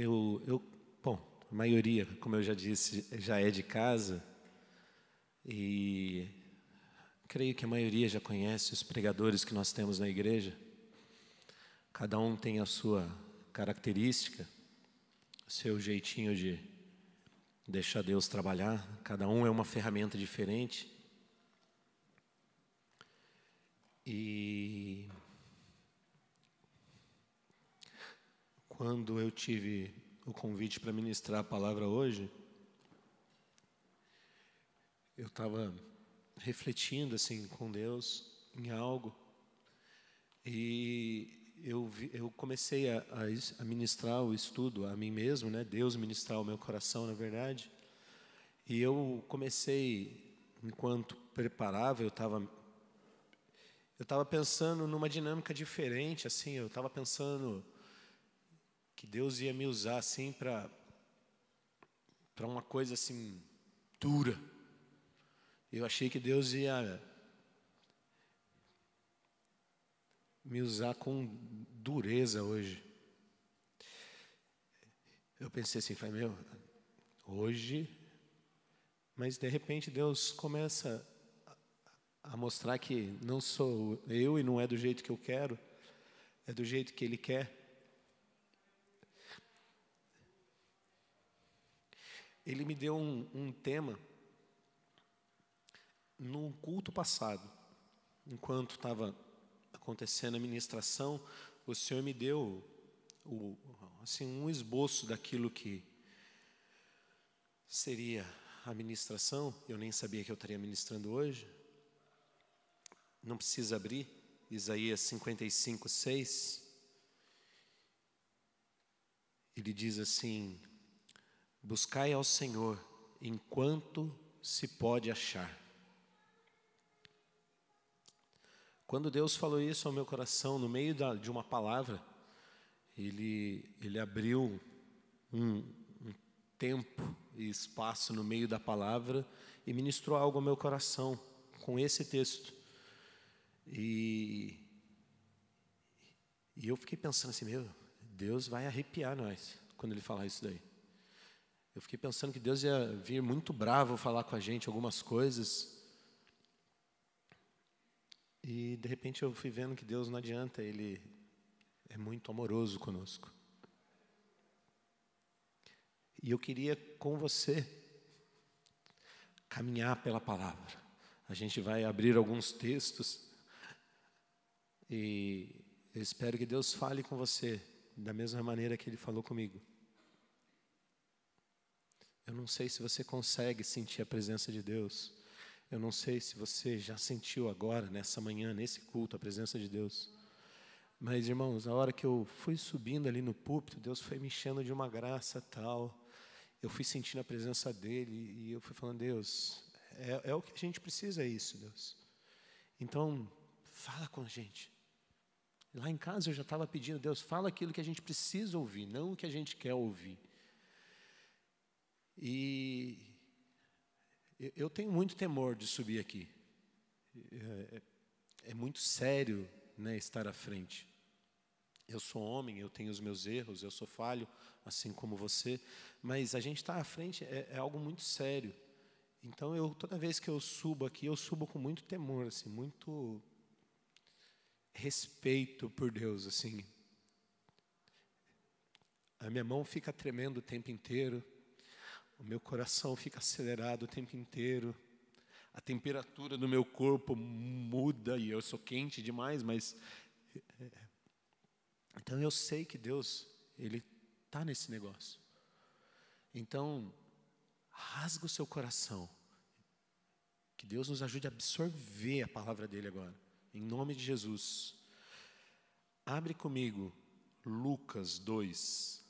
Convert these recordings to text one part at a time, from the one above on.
Eu, eu, bom, a maioria, como eu já disse, já é de casa e creio que a maioria já conhece os pregadores que nós temos na igreja. Cada um tem a sua característica, seu jeitinho de deixar Deus trabalhar. Cada um é uma ferramenta diferente. E quando eu tive o convite para ministrar a palavra hoje, eu estava refletindo assim com Deus em algo e eu, eu comecei a, a, ministrar o estudo a mim mesmo, né? Deus ministrar o meu coração, na verdade. E eu comecei, enquanto preparava, eu estava eu estava pensando numa dinâmica diferente, assim, eu estava pensando que Deus ia me usar assim para para uma coisa assim dura. Eu achei que Deus ia me usar com dureza hoje. Eu pensei assim, falei, meu, hoje. Mas de repente Deus começa a mostrar que não sou eu e não é do jeito que eu quero, é do jeito que Ele quer. ele me deu um, um tema num culto passado, enquanto estava acontecendo a ministração, o Senhor me deu o, assim, um esboço daquilo que seria a ministração. Eu nem sabia que eu estaria ministrando hoje. Não precisa abrir. Isaías 55, 6. Ele diz assim: Buscai ao Senhor enquanto se pode achar. Quando Deus falou isso ao meu coração, no meio da, de uma palavra, Ele, ele abriu um, um tempo e espaço no meio da palavra e ministrou algo ao meu coração com esse texto. E, e eu fiquei pensando assim: meu, Deus vai arrepiar nós quando Ele falar isso daí. Eu fiquei pensando que Deus ia vir muito bravo falar com a gente algumas coisas. E de repente eu fui vendo que Deus não adianta, Ele é muito amoroso conosco. E eu queria com você caminhar pela palavra. A gente vai abrir alguns textos e eu espero que Deus fale com você da mesma maneira que Ele falou comigo. Eu não sei se você consegue sentir a presença de Deus. Eu não sei se você já sentiu agora, nessa manhã, nesse culto, a presença de Deus. Mas, irmãos, a hora que eu fui subindo ali no púlpito, Deus foi me enchendo de uma graça tal. Eu fui sentindo a presença dele e eu fui falando, Deus, é, é o que a gente precisa, é isso, Deus. Então, fala com a gente. Lá em casa eu já estava pedindo, Deus, fala aquilo que a gente precisa ouvir, não o que a gente quer ouvir. E eu tenho muito temor de subir aqui. É, é, é, muito sério né, estar à frente. Eu sou homem, eu tenho os meus erros, eu sou falho, assim como você, mas a gente está à frente é, é, algo muito sério. Então eu toda vez que eu subo aqui, eu subo com muito temor, assim, muito respeito por Deus, assim. A minha mão fica tremendo o tempo inteiro. O meu coração fica acelerado o tempo inteiro. A temperatura do meu corpo muda e eu sou quente demais, mas eh, então eu sei que Deus, ele tá nesse negócio. Então, rasga o seu coração. Que Deus nos ajude a absorver a palavra dele agora, em nome de Jesus. Abre comigo Lucas 2,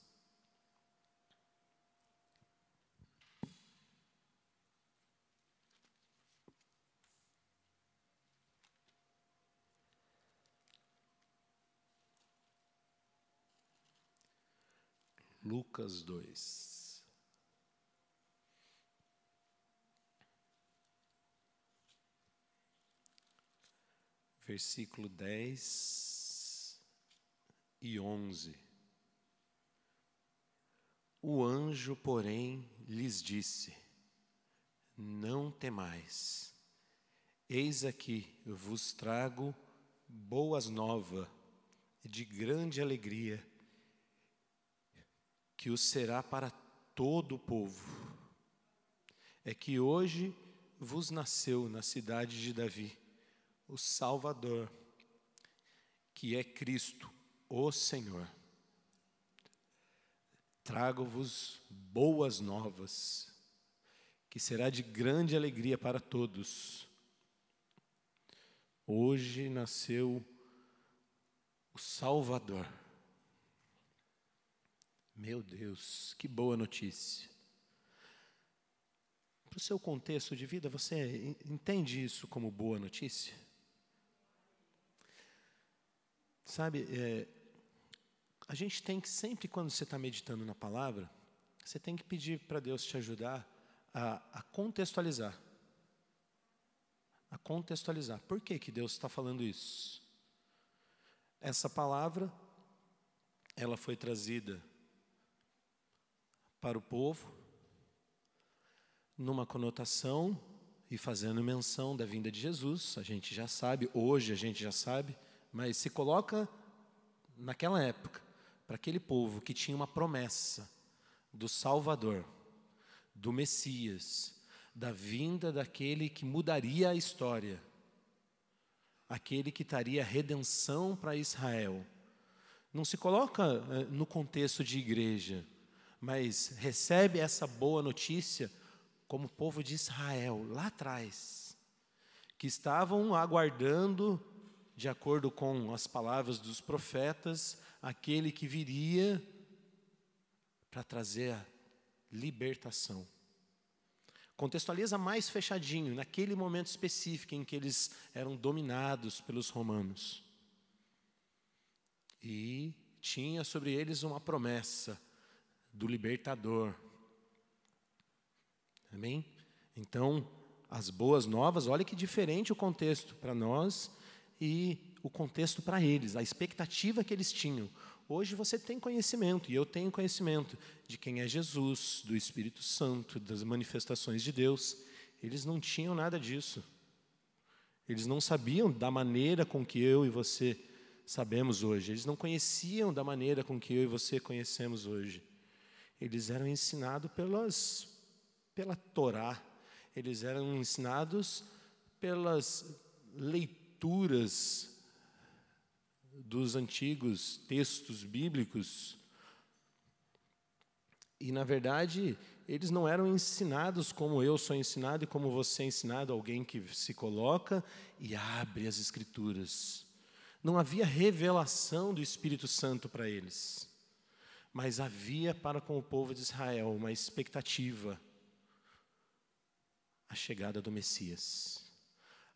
Lucas 2. Versículo 10 e 11. O anjo, porém, lhes disse: Não temais, eis aqui vos trago boas novas de grande alegria que o será para todo o povo, é que hoje vos nasceu na cidade de Davi o Salvador, que é Cristo, o Senhor. Trago-vos boas novas, que será de grande alegria para todos. Hoje nasceu o Salvador meu Deus, que boa notícia. Para o seu contexto de vida, você entende isso como boa notícia? Sabe, é, a gente tem que sempre, quando você está meditando na palavra, você tem que pedir para Deus te ajudar a, a contextualizar. A contextualizar. Por que, que Deus está falando isso? Essa palavra, ela foi trazida para o povo, numa conotação e fazendo menção da vinda de Jesus, a gente já sabe, hoje a gente já sabe, mas se coloca naquela época, para aquele povo que tinha uma promessa do Salvador, do Messias, da vinda daquele que mudaria a história, aquele que traria redenção para Israel. Não se coloca eh, no contexto de igreja, mas recebe essa boa notícia como o povo de Israel, lá atrás, que estavam aguardando, de acordo com as palavras dos profetas, aquele que viria para trazer a libertação. Contextualiza mais fechadinho, naquele momento específico em que eles eram dominados pelos romanos. E tinha sobre eles uma promessa: do libertador. Amém? Então, as boas novas, olha que diferente o contexto para nós e o contexto para eles, a expectativa que eles tinham. Hoje você tem conhecimento, e eu tenho conhecimento, de quem é Jesus, do Espírito Santo, das manifestações de Deus. Eles não tinham nada disso. Eles não sabiam da maneira com que eu e você sabemos hoje. Eles não conheciam da maneira com que eu e você conhecemos hoje. Eles eram ensinados pelas, pela Torá, eles eram ensinados pelas leituras dos antigos textos bíblicos. E, na verdade, eles não eram ensinados como eu sou ensinado e como você é ensinado, alguém que se coloca e abre as Escrituras. Não havia revelação do Espírito Santo para eles mas havia para com o povo de Israel uma expectativa: a chegada do Messias,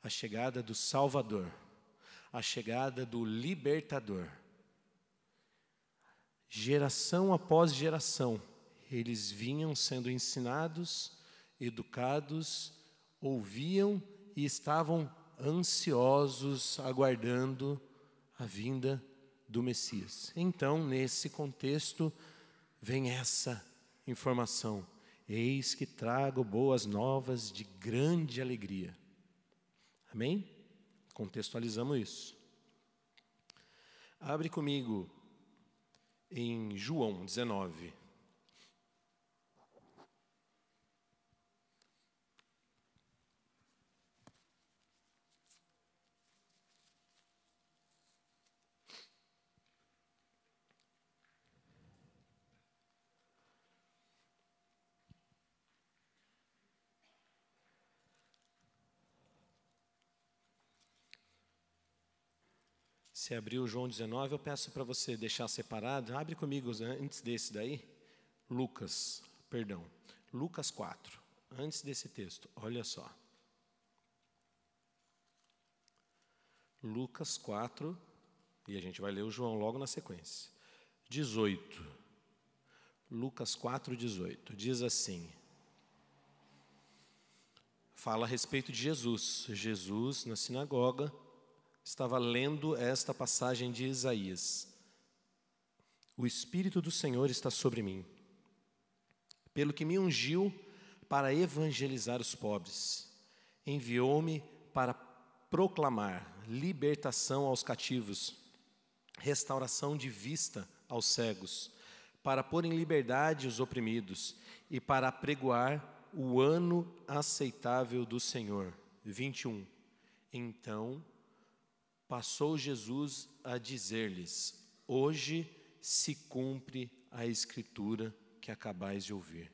a chegada do Salvador, a chegada do Libertador. Geração após geração, eles vinham sendo ensinados, educados, ouviam e estavam ansiosos, aguardando a vinda do Messias. Então, nesse contexto, vem essa informação: Eis que trago boas novas de grande alegria. Amém? Contextualizamos isso. Abre comigo em João 19. Se abriu João 19, eu peço para você deixar separado. Abre comigo antes desse daí. Lucas, perdão. Lucas 4, antes desse texto. Olha só. Lucas 4, e a gente vai ler o João logo na sequência. 18. Lucas 4, 18. Diz assim: Fala a respeito de Jesus. Jesus na sinagoga estava lendo esta passagem de Isaías: O Espírito do Senhor está sobre mim, pelo que me ungiu para evangelizar os pobres, enviou-me para proclamar libertação aos cativos, restauração de vista aos cegos, para pôr em liberdade os oprimidos e para pregoar o ano aceitável do Senhor. 21. Então passou Jesus a dizer-lhes: Hoje se cumpre a escritura que acabais de ouvir.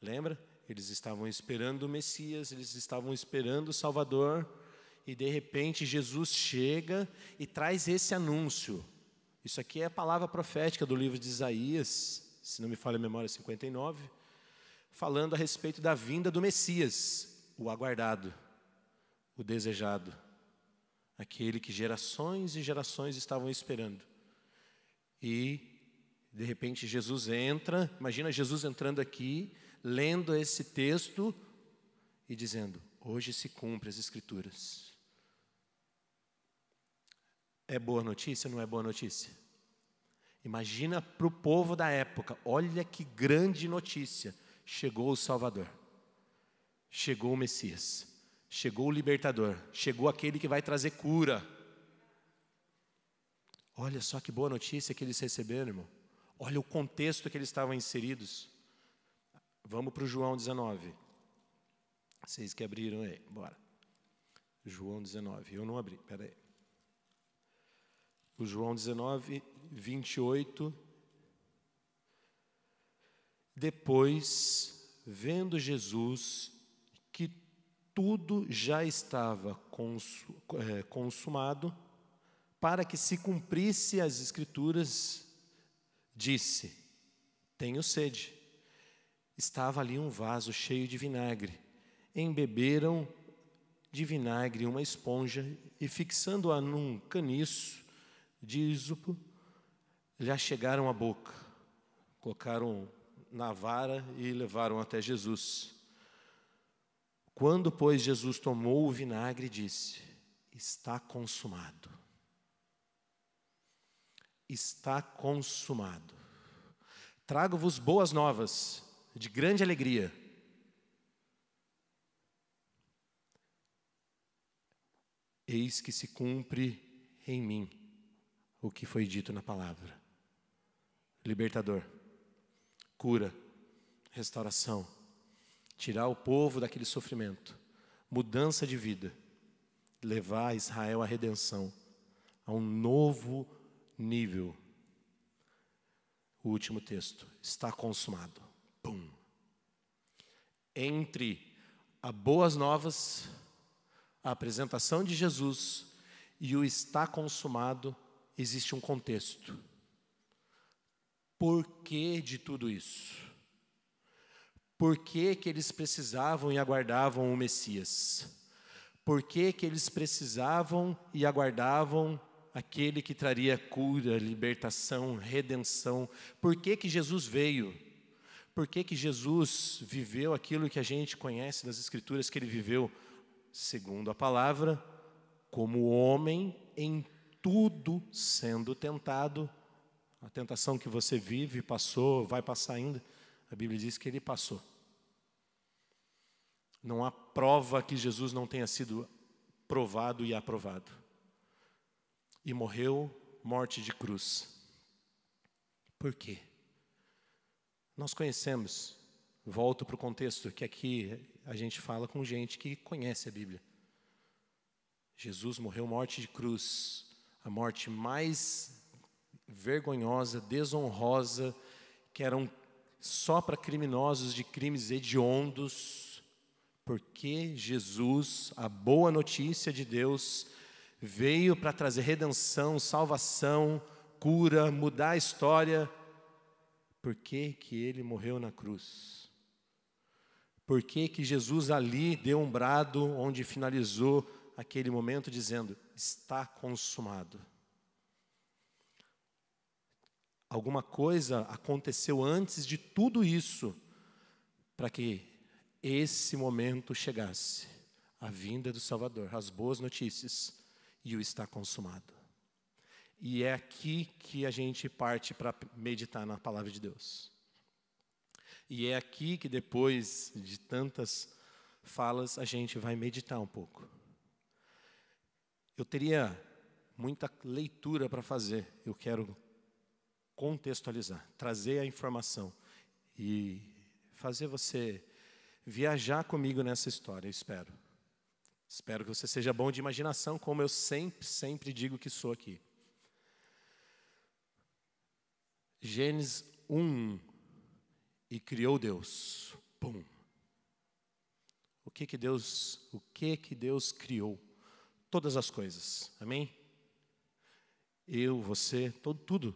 Lembra? Eles estavam esperando o Messias, eles estavam esperando o Salvador, e de repente Jesus chega e traz esse anúncio. Isso aqui é a palavra profética do livro de Isaías, se não me falha a memória, 59, falando a respeito da vinda do Messias, o aguardado, o desejado, aquele que gerações e gerações estavam esperando. E, de repente, Jesus entra, imagina Jesus entrando aqui, lendo esse texto e dizendo: Hoje se cumpre as Escrituras. É boa notícia ou não é boa notícia? Imagina para o povo da época, olha que grande notícia: chegou o Salvador, chegou o Messias. Chegou o libertador, chegou aquele que vai trazer cura. Olha só que boa notícia que eles receberam, irmão. Olha o contexto que eles estavam inseridos. Vamos para o João 19. Vocês que abriram aí, bora. João 19. Eu não abri, peraí. O João 19, 28. Depois, vendo Jesus tudo já estava eh, consumado, para que se cumprisse as Escrituras, disse: Tenho sede. Estava ali um vaso cheio de vinagre. Embeberam de vinagre uma esponja e, fixando-a num caniço de ísopo, já chegaram à boca, colocaram na vara e levaram até Jesus. Quando, pois, Jesus tomou o vinagre, disse: Está consumado. Está consumado. Trago-vos boas novas, de grande alegria. Eis que se cumpre em mim o que foi dito na palavra. Libertador, cura, restauração tirar o povo daquele sofrimento, mudança de vida, levar Israel à redenção, a um novo nível. O último texto, está consumado. Pum. Entre a boas novas, a apresentação de Jesus e o está consumado, existe um contexto. Por que de tudo isso? por que, que eles precisavam e aguardavam o Messias, por que, que eles precisavam e aguardavam aquele que traria cura, libertação, redenção, por que, que Jesus veio. Por que, que Jesus viveu aquilo que a gente conhece das Escrituras que ele viveu, segundo a palavra, como homem em tudo sendo tentado. A tentação que você vive, passou, vai passar ainda. A Bíblia diz que ele passou. Não há prova que Jesus não tenha sido provado e aprovado. E morreu morte de cruz. Por quê? Nós conhecemos, volto para o contexto, que aqui a gente fala com gente que conhece a Bíblia. Jesus morreu morte de cruz, a morte mais vergonhosa, desonrosa, que eram só para criminosos de crimes hediondos, porque Jesus, a boa notícia de Deus, veio para trazer redenção, salvação, cura, mudar a história. Por que, que ele morreu na cruz? Por que, que Jesus ali deu um brado onde finalizou aquele momento dizendo: Está consumado? Alguma coisa aconteceu antes de tudo isso para que esse momento chegasse, a vinda do Salvador, as boas notícias e o está consumado. E é aqui que a gente parte para meditar na palavra de Deus. E é aqui que depois de tantas falas a gente vai meditar um pouco. Eu teria muita leitura para fazer, eu quero contextualizar, trazer a informação e fazer você viajar comigo nessa história, espero. Espero que você seja bom de imaginação, como eu sempre, sempre digo que sou aqui. Gênesis 1. E criou Deus. Pum. O que que Deus, o que que Deus criou? Todas as coisas. Amém? Eu, você, todo tudo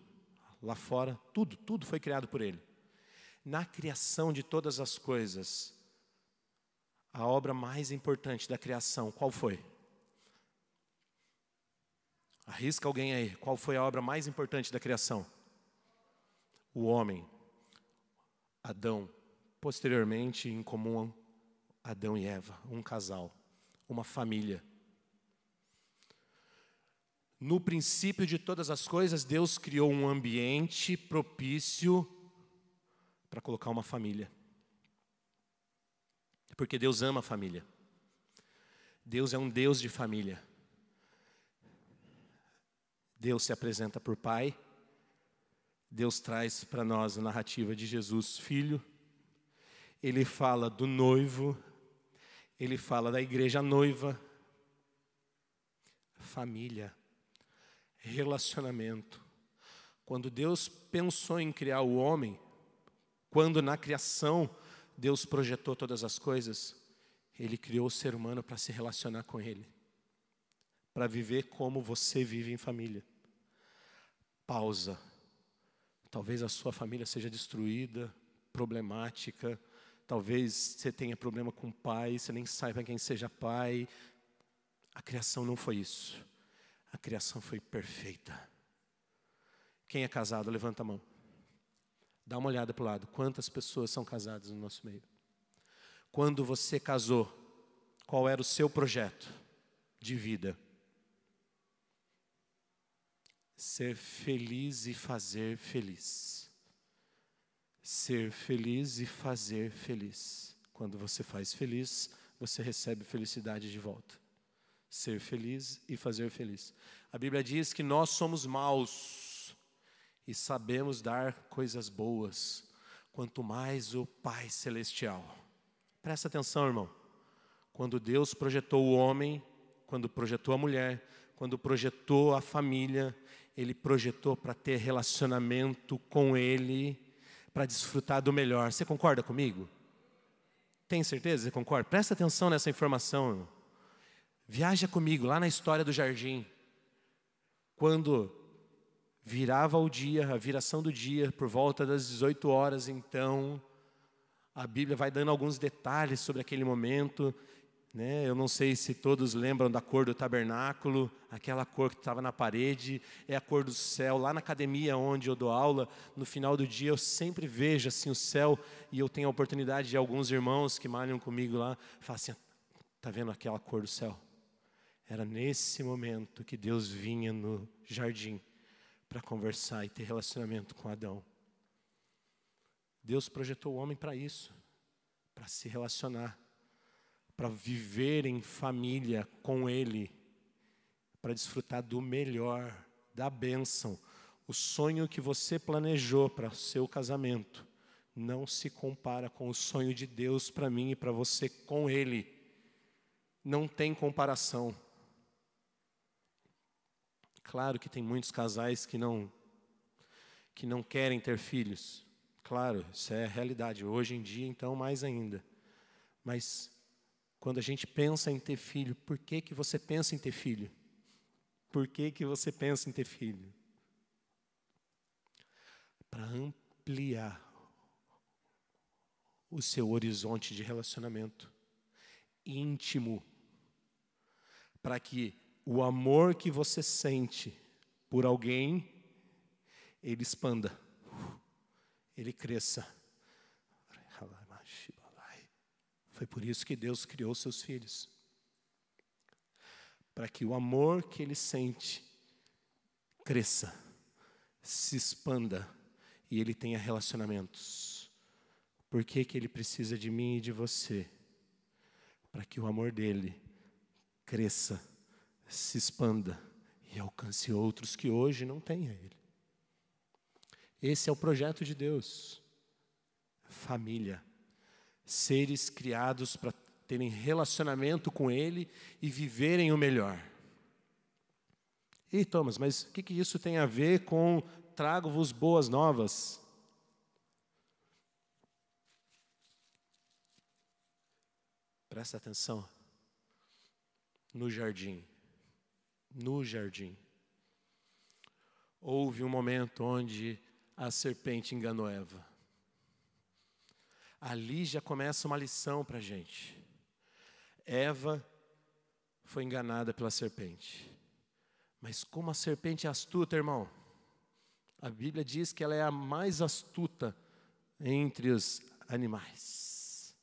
lá fora, tudo, tudo foi criado por ele. Na criação de todas as coisas, a obra mais importante da criação, qual foi? Arrisca alguém aí, qual foi a obra mais importante da criação? O homem, Adão, posteriormente em comum Adão e Eva, um casal, uma família. No princípio de todas as coisas, Deus criou um ambiente propício para colocar uma família. Porque Deus ama a família. Deus é um Deus de família. Deus se apresenta por Pai. Deus traz para nós a narrativa de Jesus, filho. Ele fala do noivo. Ele fala da igreja noiva. Família. Relacionamento. Quando Deus pensou em criar o homem, quando na criação Deus projetou todas as coisas, Ele criou o ser humano para se relacionar com Ele, para viver como você vive em família. Pausa. Talvez a sua família seja destruída, problemática, talvez você tenha problema com o pai, você nem saiba quem seja pai. A criação não foi isso. A criação foi perfeita. Quem é casado, levanta a mão. Dá uma olhada para o lado. Quantas pessoas são casadas no nosso meio? Quando você casou, qual era o seu projeto de vida? Ser feliz e fazer feliz. Ser feliz e fazer feliz. Quando você faz feliz, você recebe felicidade de volta. Ser feliz e fazer feliz. A Bíblia diz que nós somos maus e sabemos dar coisas boas, quanto mais o Pai Celestial. Presta atenção, irmão. Quando Deus projetou o homem, quando projetou a mulher, quando projetou a família, Ele projetou para ter relacionamento com Ele, para desfrutar do melhor. Você concorda comigo? Tem certeza? Você concorda? Presta atenção nessa informação. Irmão. Viaja comigo lá na história do jardim. Quando Virava o dia, a viração do dia, por volta das 18 horas, então, a Bíblia vai dando alguns detalhes sobre aquele momento. Né? Eu não sei se todos lembram da cor do tabernáculo, aquela cor que estava na parede, é a cor do céu. Lá na academia onde eu dou aula, no final do dia eu sempre vejo assim o céu e eu tenho a oportunidade de alguns irmãos que malham comigo lá, falam assim, tá vendo aquela cor do céu? Era nesse momento que Deus vinha no jardim para conversar e ter relacionamento com Adão. Deus projetou o homem para isso, para se relacionar, para viver em família com Ele, para desfrutar do melhor, da bênção. O sonho que você planejou para o seu casamento não se compara com o sonho de Deus para mim e para você com Ele. Não tem comparação. Claro que tem muitos casais que não que não querem ter filhos. Claro, isso é realidade hoje em dia, então mais ainda. Mas quando a gente pensa em ter filho, por que que você pensa em ter filho? Por que que você pensa em ter filho? Para ampliar o seu horizonte de relacionamento íntimo, para que o amor que você sente por alguém, ele expanda, ele cresça. Foi por isso que Deus criou seus filhos. Para que o amor que ele sente cresça, se expanda e ele tenha relacionamentos. Por que, que ele precisa de mim e de você? Para que o amor dele cresça se expanda e alcance outros que hoje não têm a Ele. Esse é o projeto de Deus. Família. Seres criados para terem relacionamento com Ele e viverem o melhor. E Thomas, mas o que, que isso tem a ver com trago-vos boas novas? Presta atenção. No jardim, no jardim. Houve um momento onde a serpente enganou Eva. Ali já começa uma lição para a gente. Eva foi enganada pela serpente. Mas como a serpente é astuta, irmão. A Bíblia diz que ela é a mais astuta entre os animais.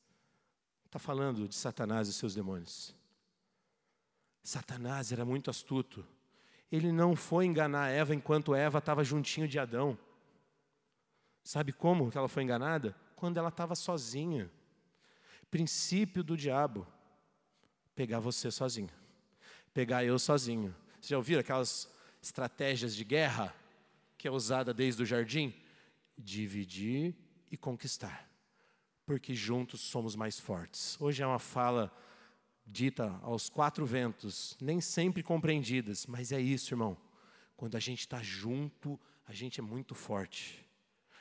Está falando de Satanás e seus demônios. Satanás era muito astuto. Ele não foi enganar Eva enquanto Eva estava juntinho de Adão. Sabe como que ela foi enganada? Quando ela estava sozinha. Princípio do diabo: pegar você sozinho, pegar eu sozinho. Vocês já ouviram aquelas estratégias de guerra que é usada desde o jardim? Dividir e conquistar, porque juntos somos mais fortes. Hoje é uma fala dita aos quatro ventos, nem sempre compreendidas, mas é isso, irmão. Quando a gente está junto, a gente é muito forte.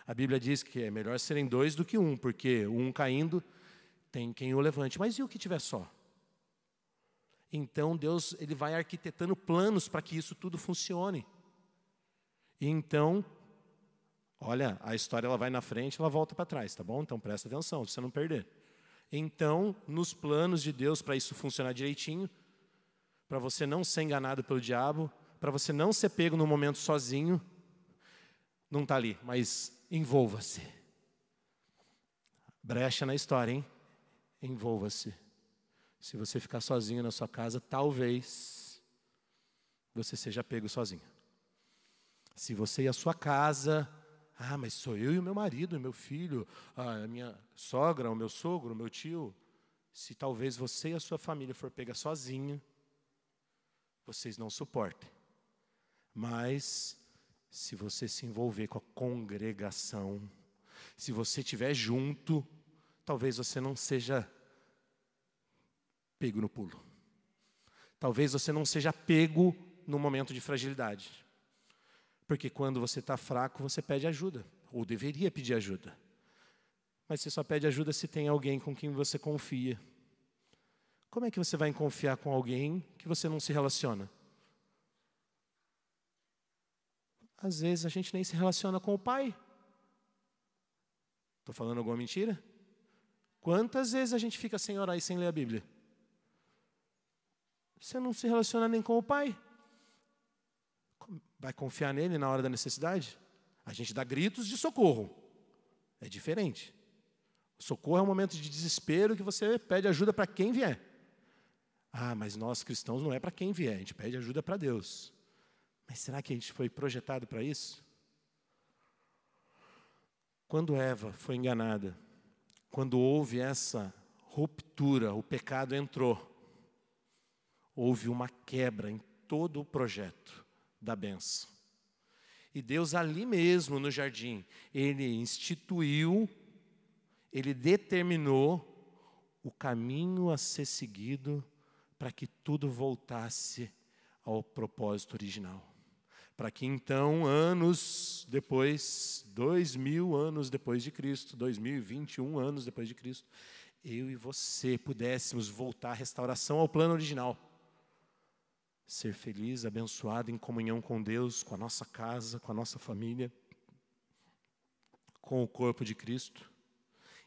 A Bíblia diz que é melhor serem dois do que um, porque um caindo tem quem o levante. Mas e o que tiver só? Então Deus ele vai arquitetando planos para que isso tudo funcione. E então, olha, a história ela vai na frente, ela volta para trás, tá bom? Então presta atenção, para você não perder. Então, nos planos de Deus para isso funcionar direitinho, para você não ser enganado pelo diabo, para você não ser pego no momento sozinho, não está ali, mas envolva-se. Brecha na história, hein? Envolva-se. Se você ficar sozinho na sua casa, talvez você seja pego sozinho. Se você e a sua casa ah, mas sou eu e o meu marido, o meu filho, a minha sogra, o meu sogro, o meu tio. Se talvez você e a sua família for pega sozinha, vocês não suportem. Mas se você se envolver com a congregação, se você estiver junto, talvez você não seja pego no pulo. Talvez você não seja pego no momento de fragilidade. Porque quando você está fraco, você pede ajuda, ou deveria pedir ajuda. Mas você só pede ajuda se tem alguém com quem você confia. Como é que você vai confiar com alguém que você não se relaciona? Às vezes a gente nem se relaciona com o pai. Estou falando alguma mentira? Quantas vezes a gente fica sem orar e sem ler a Bíblia? Você não se relaciona nem com o pai. Vai confiar nele na hora da necessidade? A gente dá gritos de socorro. É diferente. O socorro é um momento de desespero que você pede ajuda para quem vier. Ah, mas nós cristãos não é para quem vier, a gente pede ajuda para Deus. Mas será que a gente foi projetado para isso? Quando Eva foi enganada, quando houve essa ruptura, o pecado entrou, houve uma quebra em todo o projeto da benção. E Deus, ali mesmo no jardim, ele instituiu, ele determinou o caminho a ser seguido para que tudo voltasse ao propósito original. Para que então, anos depois, dois mil anos depois de Cristo, dois mil e vinte e um anos depois de Cristo, eu e você pudéssemos voltar à restauração ao plano original ser feliz, abençoado em comunhão com Deus, com a nossa casa, com a nossa família, com o corpo de Cristo,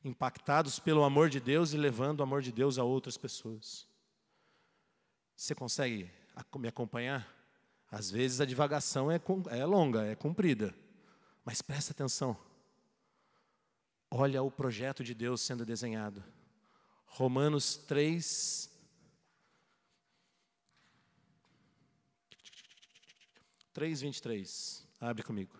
impactados pelo amor de Deus e levando o amor de Deus a outras pessoas. Você consegue me acompanhar? Às vezes a divagação é, é longa, é comprida, mas presta atenção. Olha o projeto de Deus sendo desenhado. Romanos 3, 3,23. Abre comigo.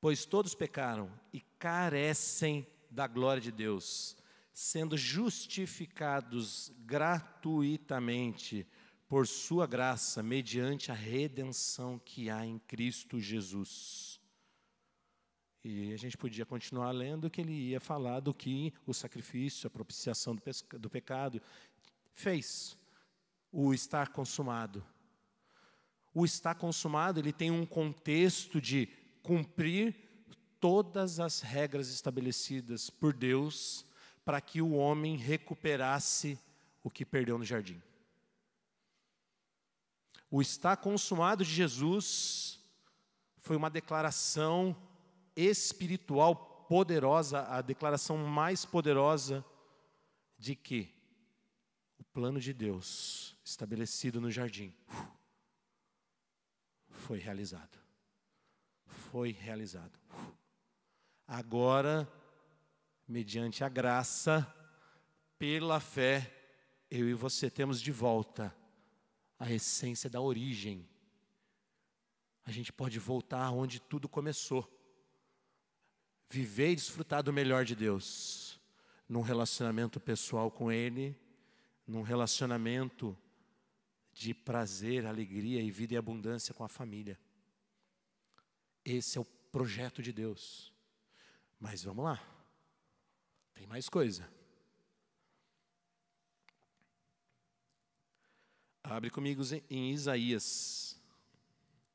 Pois todos pecaram e carecem da glória de Deus sendo justificados gratuitamente por sua graça, mediante a redenção que há em Cristo Jesus. E a gente podia continuar lendo que ele ia falar do que o sacrifício, a propiciação do, pesca, do pecado fez, o estar consumado. O estar consumado, ele tem um contexto de cumprir todas as regras estabelecidas por Deus para que o homem recuperasse o que perdeu no jardim. O está consumado de Jesus foi uma declaração espiritual poderosa, a declaração mais poderosa de que o plano de Deus estabelecido no jardim uh, foi realizado. Foi realizado. Uh. Agora mediante a graça, pela fé, eu e você temos de volta a essência da origem. A gente pode voltar onde tudo começou. Viver e desfrutar do melhor de Deus, num relacionamento pessoal com Ele, num relacionamento de prazer, alegria e vida e abundância com a família. Esse é o projeto de Deus. Mas vamos lá. Tem mais coisa. Abre comigo em Isaías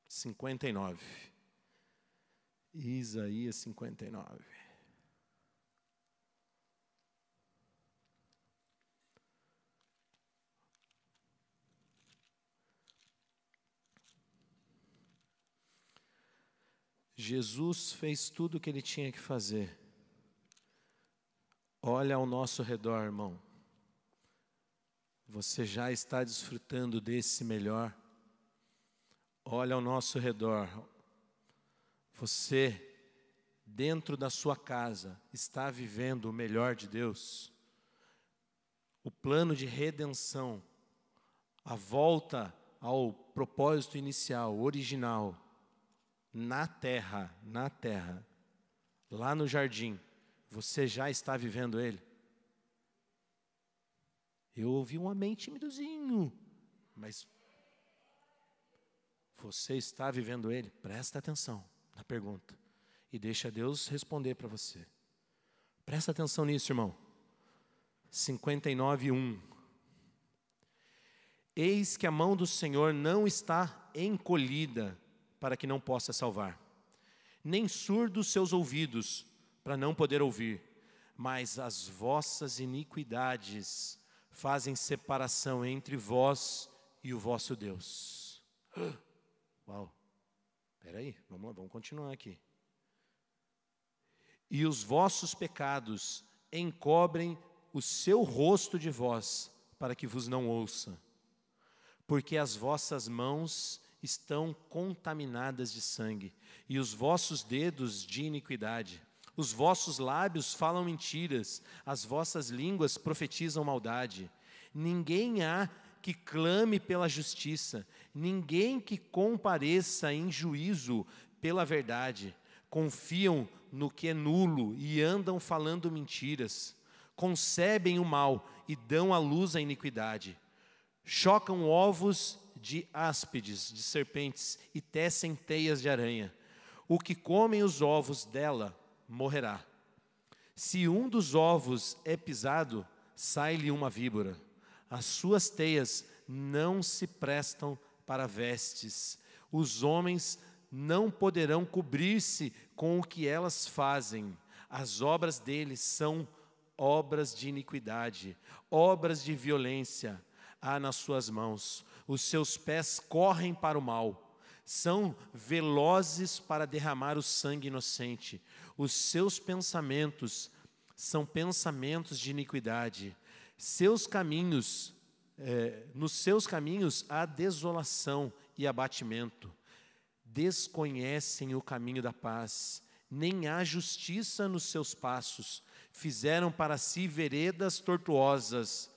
59. Isaías 59. Jesus fez tudo o que ele tinha que fazer Olha ao nosso redor, irmão. Você já está desfrutando desse melhor? Olha ao nosso redor. Você, dentro da sua casa, está vivendo o melhor de Deus? O plano de redenção, a volta ao propósito inicial, original, na terra, na terra, lá no jardim. Você já está vivendo ele? Eu ouvi um amém timidozinho, mas você está vivendo ele? Presta atenção na pergunta e deixa Deus responder para você. Presta atenção nisso, irmão. 59:1 Eis que a mão do Senhor não está encolhida para que não possa salvar, nem surdos seus ouvidos para não poder ouvir, mas as vossas iniquidades fazem separação entre vós e o vosso Deus. Uau! Espera aí, vamos lá, vamos continuar aqui. E os vossos pecados encobrem o seu rosto de vós, para que vos não ouça, porque as vossas mãos estão contaminadas de sangue, e os vossos dedos de iniquidade. Os vossos lábios falam mentiras, as vossas línguas profetizam maldade. Ninguém há que clame pela justiça, ninguém que compareça em juízo pela verdade. Confiam no que é nulo e andam falando mentiras. Concebem o mal e dão à luz a iniquidade. Chocam ovos de áspides, de serpentes, e tecem teias de aranha. O que comem os ovos dela morrerá. Se um dos ovos é pisado, sai-lhe uma víbora. As suas teias não se prestam para vestes. Os homens não poderão cobrir-se com o que elas fazem. As obras deles são obras de iniquidade, obras de violência há nas suas mãos. Os seus pés correm para o mal, são velozes para derramar o sangue inocente. Os seus pensamentos são pensamentos de iniquidade. Seus caminhos, é, nos seus caminhos há desolação e abatimento. Desconhecem o caminho da paz, nem há justiça nos seus passos. Fizeram para si veredas tortuosas.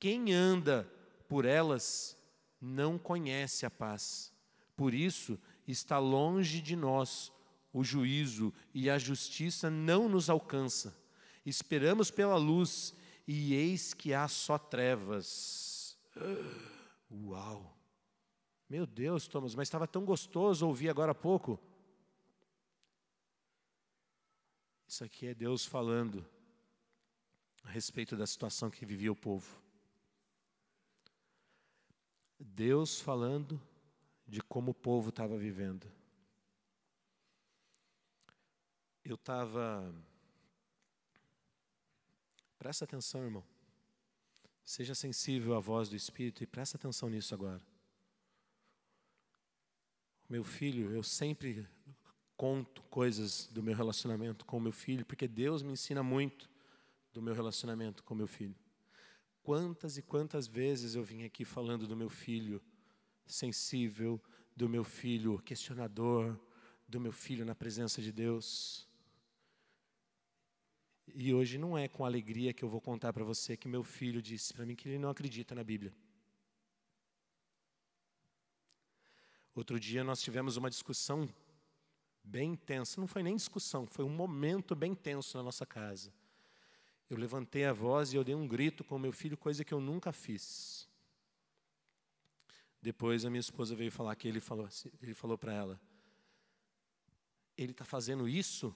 Quem anda por elas não conhece a paz. Por isso está longe de nós o juízo e a justiça não nos alcança. Esperamos pela luz e eis que há só trevas. Uau! Meu Deus, Thomas, mas estava tão gostoso ouvir agora há pouco. Isso aqui é Deus falando a respeito da situação que vivia o povo. Deus falando de como o povo estava vivendo. Eu estava. Presta atenção, irmão. Seja sensível à voz do Espírito e presta atenção nisso agora. Meu filho, eu sempre conto coisas do meu relacionamento com o meu filho, porque Deus me ensina muito do meu relacionamento com o meu filho. Quantas e quantas vezes eu vim aqui falando do meu filho sensível, do meu filho questionador, do meu filho na presença de Deus. E hoje não é com alegria que eu vou contar para você que meu filho disse para mim que ele não acredita na Bíblia. Outro dia nós tivemos uma discussão bem tensa, não foi nem discussão, foi um momento bem tenso na nossa casa. Eu levantei a voz e eu dei um grito com meu filho, coisa que eu nunca fiz. Depois a minha esposa veio falar que ele falou, assim, ele falou para ela: "Ele está fazendo isso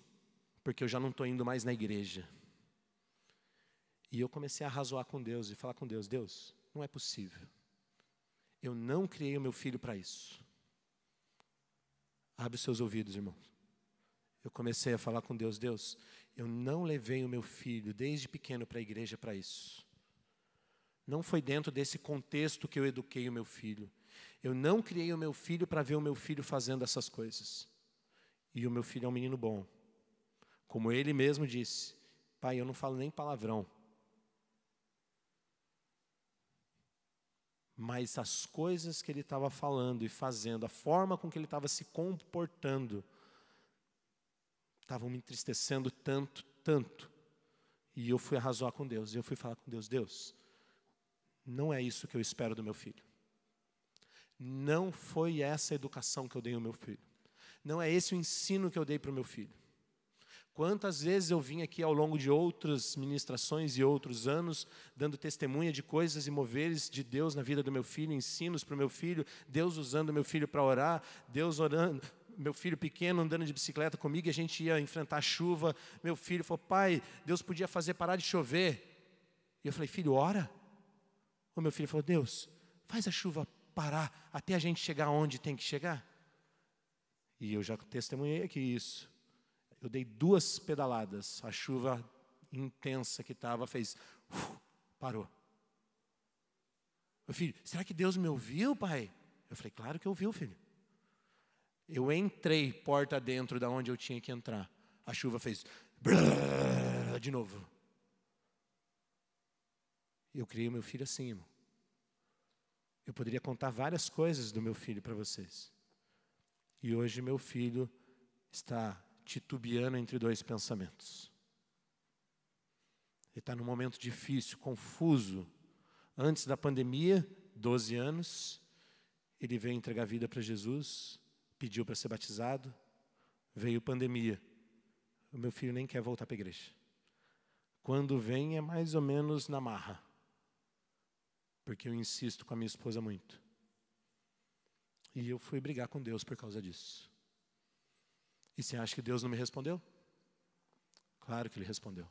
porque eu já não estou indo mais na igreja. E eu comecei a razoar com Deus e falar com Deus: Deus, não é possível. Eu não criei o meu filho para isso. Abre os seus ouvidos, irmão. Eu comecei a falar com Deus: Deus, eu não levei o meu filho desde pequeno para a igreja para isso. Não foi dentro desse contexto que eu eduquei o meu filho. Eu não criei o meu filho para ver o meu filho fazendo essas coisas. E o meu filho é um menino bom. Como ele mesmo disse: Pai, eu não falo nem palavrão. Mas as coisas que ele estava falando e fazendo, a forma com que ele estava se comportando, estavam me entristecendo tanto, tanto. E eu fui arrasar com Deus. Eu fui falar com Deus: Deus, não é isso que eu espero do meu filho. Não foi essa a educação que eu dei ao meu filho. Não é esse o ensino que eu dei para o meu filho. Quantas vezes eu vim aqui ao longo de outras ministrações e outros anos, dando testemunha de coisas e moveres de Deus na vida do meu filho, ensinos para o meu filho, Deus usando meu filho para orar, Deus orando, meu filho pequeno andando de bicicleta comigo e a gente ia enfrentar chuva. Meu filho falou: Pai, Deus podia fazer parar de chover. E eu falei: Filho, ora. O meu filho falou: Deus, faz a chuva parar até a gente chegar onde tem que chegar. E eu já testemunhei aqui isso. Eu dei duas pedaladas, a chuva intensa que estava fez, uf, parou. Meu filho, será que Deus me ouviu, pai? Eu falei, claro que ouviu, filho. Eu entrei porta dentro da onde eu tinha que entrar. A chuva fez de novo. Eu criei meu filho assim, irmão. Eu poderia contar várias coisas do meu filho para vocês. E hoje meu filho está titubeando entre dois pensamentos. Ele está num momento difícil, confuso. Antes da pandemia, 12 anos, ele veio entregar a vida para Jesus, pediu para ser batizado, veio pandemia. O meu filho nem quer voltar para a igreja. Quando vem é mais ou menos na marra. Porque eu insisto com a minha esposa muito. E eu fui brigar com Deus por causa disso. E você acha que Deus não me respondeu? Claro que ele respondeu.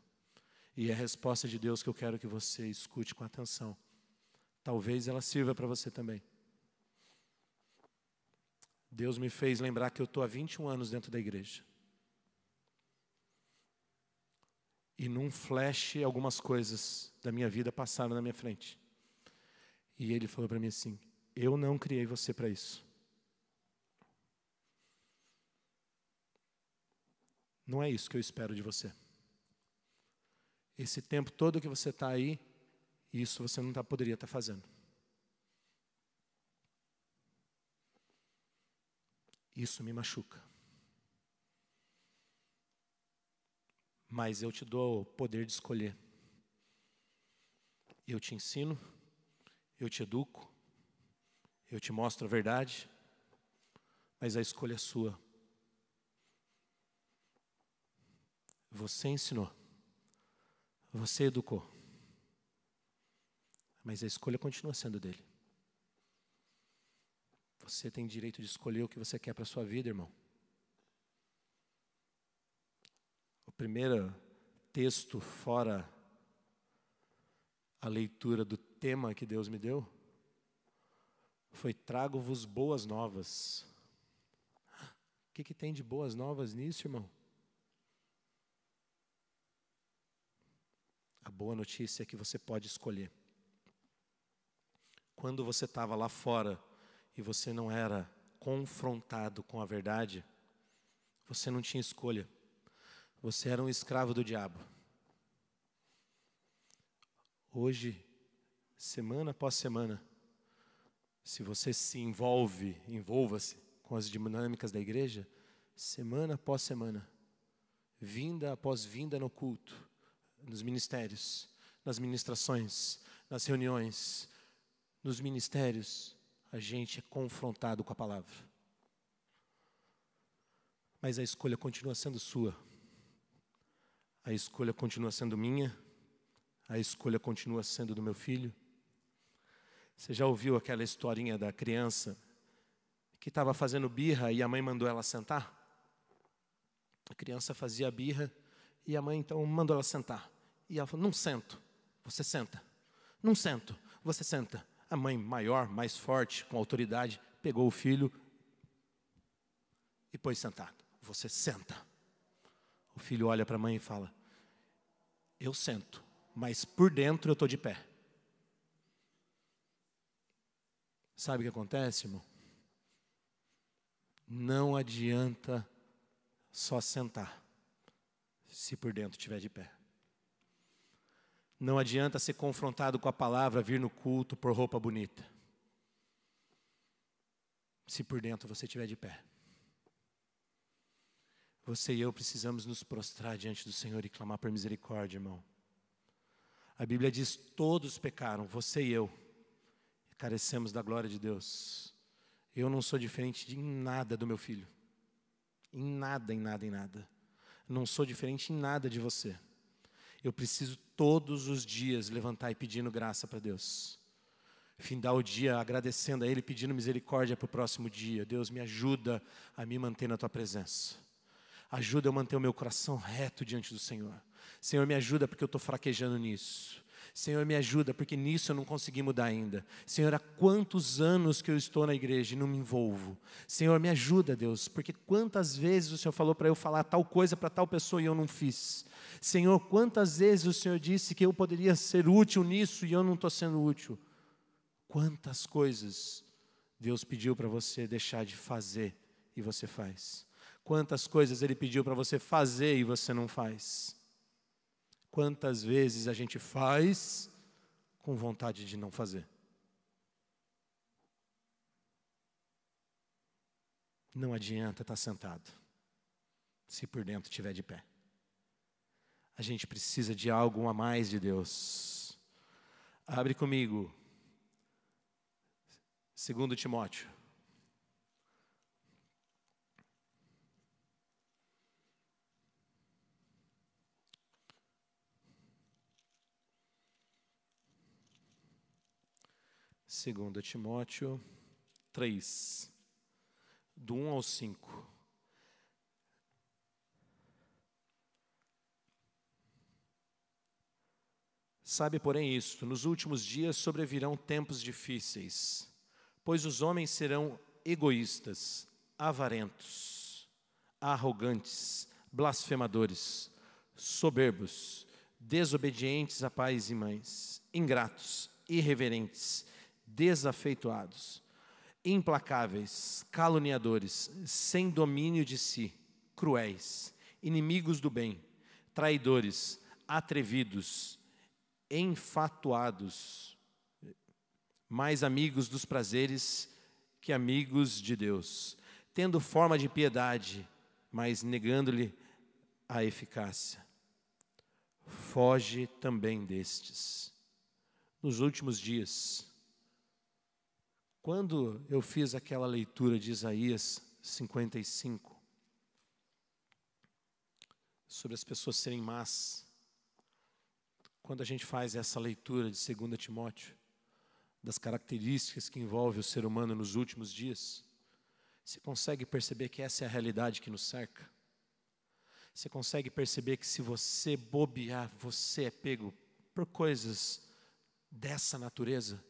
E é a resposta de Deus que eu quero que você escute com atenção. Talvez ela sirva para você também. Deus me fez lembrar que eu estou há 21 anos dentro da igreja. E num flash, algumas coisas da minha vida passaram na minha frente. E ele falou para mim assim: Eu não criei você para isso. Não é isso que eu espero de você. Esse tempo todo que você está aí, isso você não tá, poderia estar tá fazendo. Isso me machuca. Mas eu te dou o poder de escolher. Eu te ensino, eu te educo, eu te mostro a verdade, mas a escolha é sua. Você ensinou. Você educou. Mas a escolha continua sendo dele. Você tem direito de escolher o que você quer para a sua vida, irmão. O primeiro texto fora a leitura do tema que Deus me deu foi trago-vos boas novas. O que, que tem de boas novas nisso, irmão? A boa notícia é que você pode escolher. Quando você estava lá fora e você não era confrontado com a verdade, você não tinha escolha. Você era um escravo do diabo. Hoje, semana após semana, se você se envolve, envolva-se com as dinâmicas da igreja, semana após semana, vinda após vinda no culto, nos ministérios, nas ministrações, nas reuniões, nos ministérios, a gente é confrontado com a palavra. Mas a escolha continua sendo sua. A escolha continua sendo minha. A escolha continua sendo do meu filho. Você já ouviu aquela historinha da criança que estava fazendo birra e a mãe mandou ela sentar? A criança fazia birra e a mãe então mandou ela sentar. E ela falou: Não sento. Você senta. Não sento. Você senta. A mãe, maior, mais forte, com autoridade, pegou o filho e pôs sentado. Você senta. O filho olha para a mãe e fala: Eu sento, mas por dentro eu estou de pé. Sabe o que acontece, irmão? Não adianta só sentar, se por dentro estiver de pé. Não adianta ser confrontado com a palavra, vir no culto por roupa bonita. Se por dentro você estiver de pé. Você e eu precisamos nos prostrar diante do Senhor e clamar por misericórdia, irmão. A Bíblia diz: todos pecaram, você e eu, e carecemos da glória de Deus. Eu não sou diferente em nada do meu filho, em nada, em nada, em nada. Não sou diferente em nada de você. Eu preciso todos os dias levantar e pedindo graça para Deus. Findar o dia agradecendo a Ele, pedindo misericórdia para o próximo dia. Deus, me ajuda a me manter na Tua presença. Ajuda eu manter o meu coração reto diante do Senhor. Senhor, me ajuda porque eu estou fraquejando nisso. Senhor, me ajuda, porque nisso eu não consegui mudar ainda. Senhor, há quantos anos que eu estou na igreja e não me envolvo? Senhor, me ajuda, Deus, porque quantas vezes o Senhor falou para eu falar tal coisa para tal pessoa e eu não fiz? Senhor, quantas vezes o Senhor disse que eu poderia ser útil nisso e eu não estou sendo útil? Quantas coisas Deus pediu para você deixar de fazer e você faz? Quantas coisas Ele pediu para você fazer e você não faz? Quantas vezes a gente faz com vontade de não fazer? Não adianta estar tá sentado, se por dentro estiver de pé. A gente precisa de algo a mais de Deus. Abre comigo. Segundo Timóteo. 2 Timóteo 3, do 1 ao 5. Sabe, porém, isto: nos últimos dias sobrevirão tempos difíceis, pois os homens serão egoístas, avarentos, arrogantes, blasfemadores, soberbos, desobedientes a pais e mães, ingratos, irreverentes desafeitoados, implacáveis, caluniadores, sem domínio de si, cruéis, inimigos do bem, traidores, atrevidos, enfatuados, mais amigos dos prazeres que amigos de Deus, tendo forma de piedade, mas negando-lhe a eficácia. Foge também destes. Nos últimos dias, quando eu fiz aquela leitura de Isaías 55, sobre as pessoas serem más, quando a gente faz essa leitura de 2 Timóteo, das características que envolve o ser humano nos últimos dias, você consegue perceber que essa é a realidade que nos cerca? Você consegue perceber que se você bobear, você é pego por coisas dessa natureza?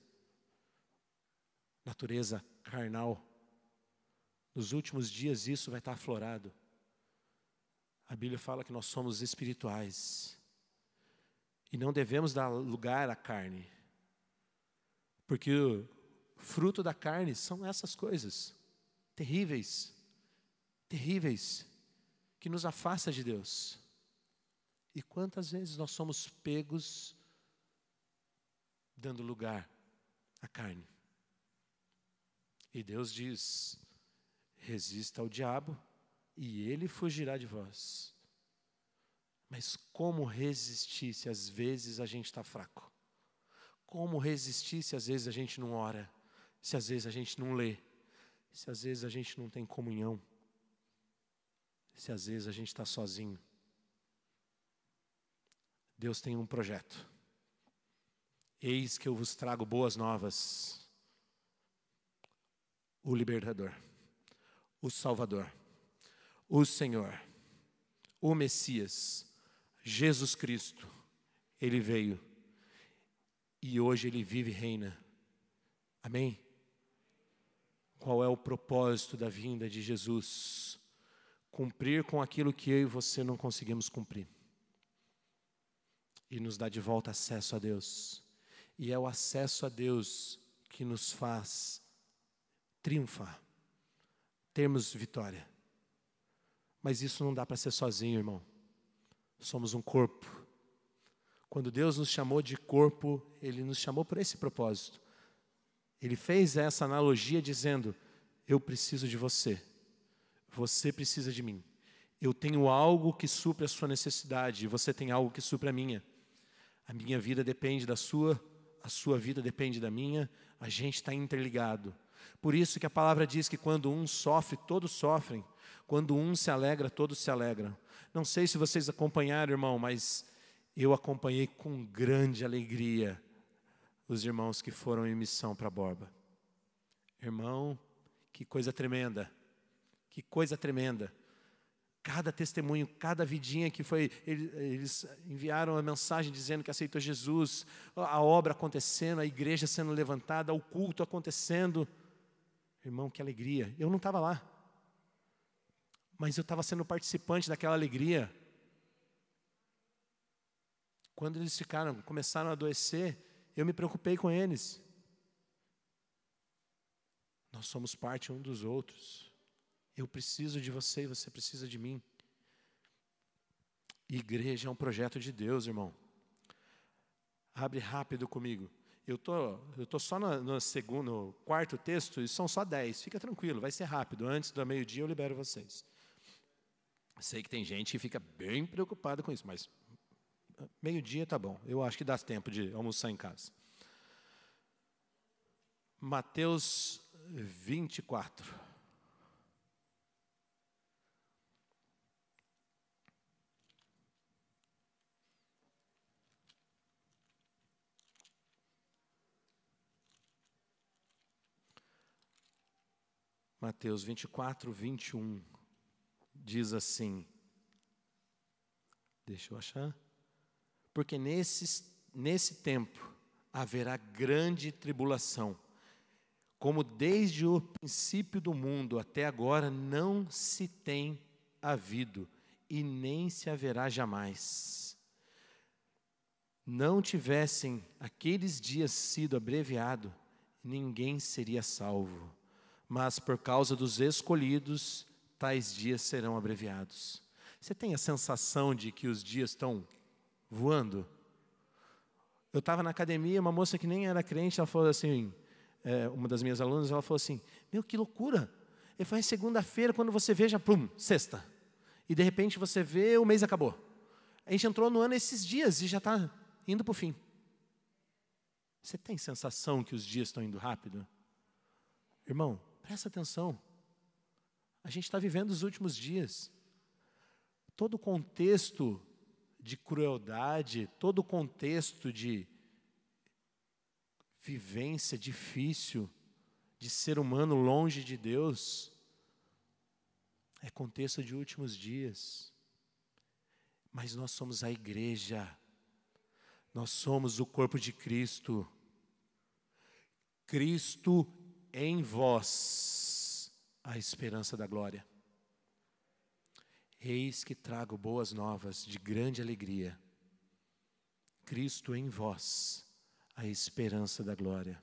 natureza carnal. Nos últimos dias isso vai estar aflorado. A Bíblia fala que nós somos espirituais e não devemos dar lugar à carne, porque o fruto da carne são essas coisas terríveis, terríveis, que nos afasta de Deus. E quantas vezes nós somos pegos dando lugar à carne? E Deus diz: resista ao diabo e ele fugirá de vós. Mas como resistir se às vezes a gente está fraco? Como resistir se às vezes a gente não ora? Se às vezes a gente não lê? Se às vezes a gente não tem comunhão? Se às vezes a gente está sozinho? Deus tem um projeto. Eis que eu vos trago boas novas o libertador, o salvador, o Senhor, o Messias, Jesus Cristo. Ele veio e hoje ele vive e reina. Amém? Qual é o propósito da vinda de Jesus? Cumprir com aquilo que eu e você não conseguimos cumprir. E nos dá de volta acesso a Deus. E é o acesso a Deus que nos faz triunfar, termos vitória. Mas isso não dá para ser sozinho, irmão. Somos um corpo. Quando Deus nos chamou de corpo, Ele nos chamou por esse propósito. Ele fez essa analogia dizendo: Eu preciso de você, você precisa de mim. Eu tenho algo que supre a sua necessidade, e você tem algo que supre a minha. A minha vida depende da sua, a sua vida depende da minha, a gente está interligado. Por isso que a palavra diz que quando um sofre, todos sofrem. Quando um se alegra, todos se alegram. Não sei se vocês acompanharam, irmão, mas eu acompanhei com grande alegria os irmãos que foram em missão para Borba. Irmão, que coisa tremenda. Que coisa tremenda. Cada testemunho, cada vidinha que foi, eles enviaram a mensagem dizendo que aceitou Jesus, a obra acontecendo, a igreja sendo levantada, o culto acontecendo. Irmão, que alegria. Eu não estava lá. Mas eu estava sendo participante daquela alegria. Quando eles ficaram, começaram a adoecer, eu me preocupei com eles. Nós somos parte um dos outros. Eu preciso de você e você precisa de mim. Igreja é um projeto de Deus, irmão. Abre rápido comigo. Eu tô, eu tô só no, no segundo, quarto texto e são só dez. Fica tranquilo, vai ser rápido. Antes do meio dia eu libero vocês. Sei que tem gente que fica bem preocupada com isso, mas meio dia tá bom. Eu acho que dá tempo de almoçar em casa. Mateus 24. Mateus 24, 21, diz assim: Deixa eu achar. Porque nesse, nesse tempo haverá grande tribulação, como desde o princípio do mundo até agora não se tem havido e nem se haverá jamais. Não tivessem aqueles dias sido abreviado, ninguém seria salvo mas por causa dos escolhidos, tais dias serão abreviados. Você tem a sensação de que os dias estão voando? Eu estava na academia, uma moça que nem era crente, ela falou assim, é, uma das minhas alunas, ela falou assim: Meu, que loucura! Ele falou: é segunda-feira, quando você veja, pum, sexta. E de repente você vê, o mês acabou. A gente entrou no ano esses dias e já está indo para o fim. Você tem sensação que os dias estão indo rápido? Irmão, Presta atenção. A gente está vivendo os últimos dias. Todo o contexto de crueldade, todo o contexto de vivência difícil, de ser humano longe de Deus, é contexto de últimos dias. Mas nós somos a igreja, nós somos o corpo de Cristo. Cristo em vós a esperança da glória. Eis que trago boas novas de grande alegria. Cristo em vós, a esperança da glória.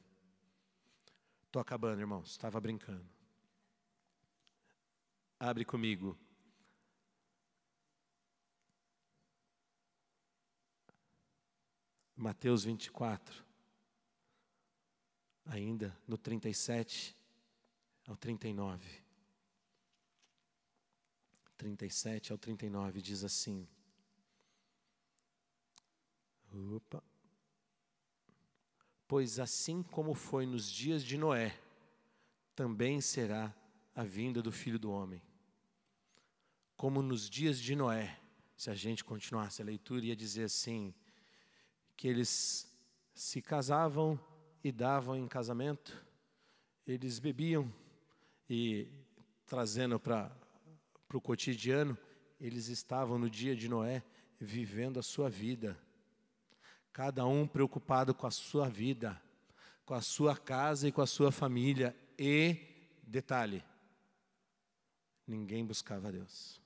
Estou acabando, irmãos, estava brincando. Abre comigo. Mateus 24 ainda no 37 ao 39. 37 ao 39 diz assim. Opa. Pois assim como foi nos dias de Noé, também será a vinda do filho do homem. Como nos dias de Noé, se a gente continuasse a leitura, ia dizer assim: que eles se casavam e davam em casamento, eles bebiam e trazendo para o cotidiano, eles estavam no dia de Noé vivendo a sua vida. Cada um preocupado com a sua vida, com a sua casa e com a sua família. E, detalhe, ninguém buscava Deus.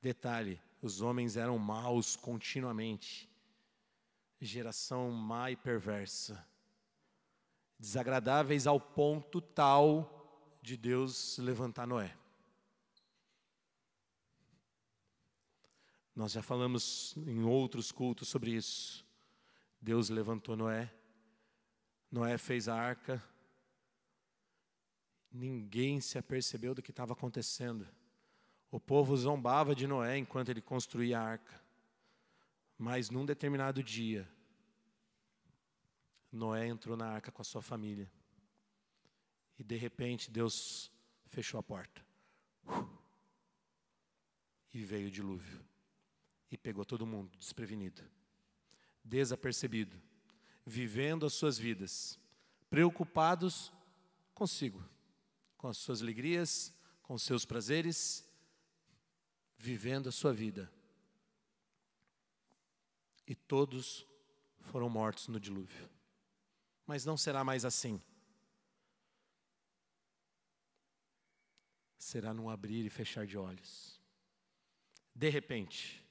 Detalhe, os homens eram maus continuamente geração má e perversa, desagradáveis ao ponto tal de Deus levantar Noé. Nós já falamos em outros cultos sobre isso. Deus levantou Noé, Noé fez a arca, ninguém se apercebeu do que estava acontecendo. O povo zombava de Noé enquanto ele construía a arca. Mas num determinado dia, Noé entrou na arca com a sua família. E de repente Deus fechou a porta. Uh! E veio o dilúvio. E pegou todo mundo desprevenido, desapercebido, vivendo as suas vidas, preocupados consigo, com as suas alegrias, com os seus prazeres, vivendo a sua vida e todos foram mortos no dilúvio. Mas não será mais assim. Será num abrir e fechar de olhos. De repente,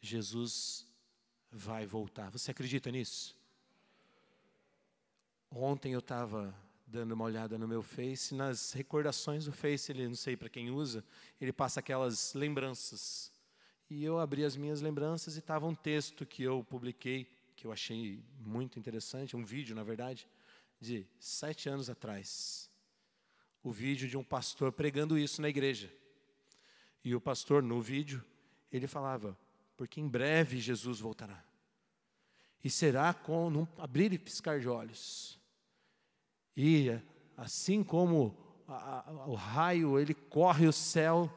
Jesus vai voltar. Você acredita nisso? Ontem eu estava dando uma olhada no meu Face, nas recordações do Face, ele não sei para quem usa, ele passa aquelas lembranças e eu abri as minhas lembranças e estava um texto que eu publiquei, que eu achei muito interessante, um vídeo, na verdade, de sete anos atrás. O vídeo de um pastor pregando isso na igreja. E o pastor, no vídeo, ele falava: Porque em breve Jesus voltará. E será com num abrir e piscar de olhos. E assim como a, a, o raio ele corre o céu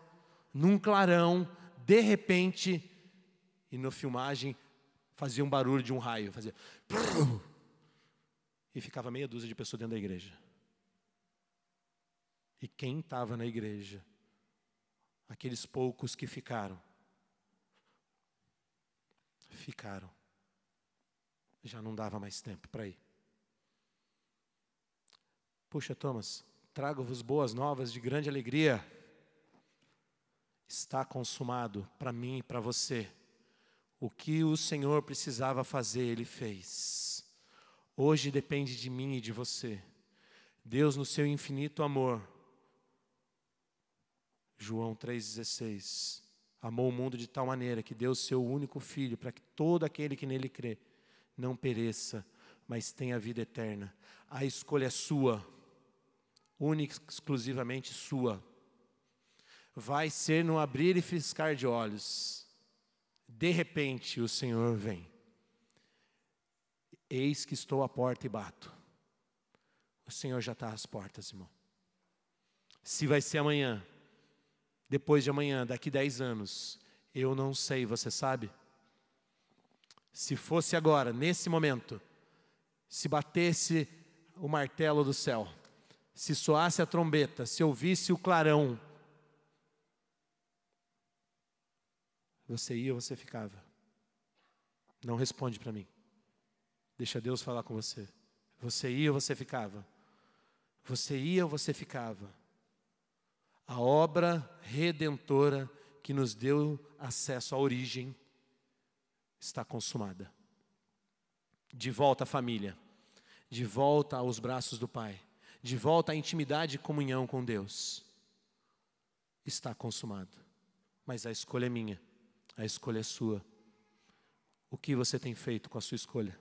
num clarão, de repente, e no filmagem fazia um barulho de um raio, fazia. E ficava meia dúzia de pessoas dentro da igreja. E quem estava na igreja? Aqueles poucos que ficaram. Ficaram. Já não dava mais tempo para ir. Puxa, Thomas, trago-vos boas novas de grande alegria está consumado para mim e para você. O que o Senhor precisava fazer, Ele fez. Hoje depende de mim e de você. Deus, no seu infinito amor, João 3,16, amou o mundo de tal maneira que deu o seu único filho para que todo aquele que nele crê não pereça, mas tenha vida eterna. A escolha é sua, única, exclusivamente sua vai ser no abrir e fiscar de olhos. De repente o Senhor vem. Eis que estou à porta e bato. O Senhor já está às portas, irmão. Se vai ser amanhã, depois de amanhã, daqui dez anos, eu não sei, você sabe? Se fosse agora, nesse momento, se batesse o martelo do céu, se soasse a trombeta, se ouvisse o clarão, Você ia, você ficava. Não responde para mim. Deixa Deus falar com você. Você ia, você ficava. Você ia, você ficava. A obra redentora que nos deu acesso à origem está consumada. De volta à família, de volta aos braços do Pai, de volta à intimidade e comunhão com Deus. Está consumado. Mas a escolha é minha. A escolha é sua. O que você tem feito com a sua escolha?